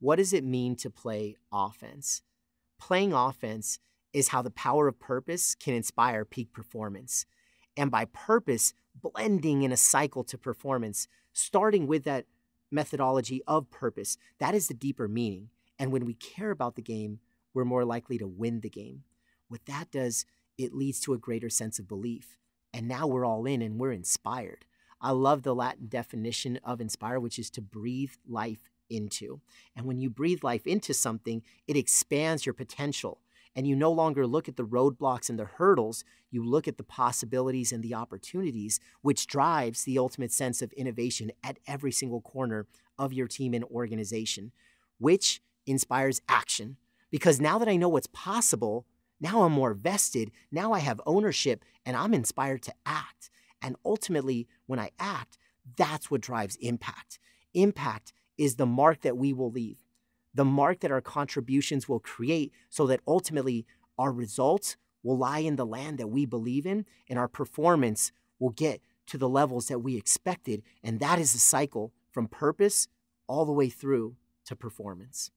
what does it mean to play offense? Playing offense is how the power of purpose can inspire peak performance. And by purpose, blending in a cycle to performance, starting with that methodology of purpose, that is the deeper meaning. And when we care about the game, we're more likely to win the game. What that does, it leads to a greater sense of belief. And now we're all in and we're inspired. I love the Latin definition of inspire, which is to breathe life into. And when you breathe life into something, it expands your potential. And you no longer look at the roadblocks and the hurdles, you look at the possibilities and the opportunities, which drives the ultimate sense of innovation at every single corner of your team and organization, which inspires action. Because now that I know what's possible, now I'm more vested, now I have ownership, and I'm inspired to act. And ultimately, when I act, that's what drives impact. Impact is the mark that we will leave, the mark that our contributions will create, so that ultimately our results will lie in the land that we believe in and our performance will get to the levels that we expected. And that is the cycle from purpose all the way through to performance.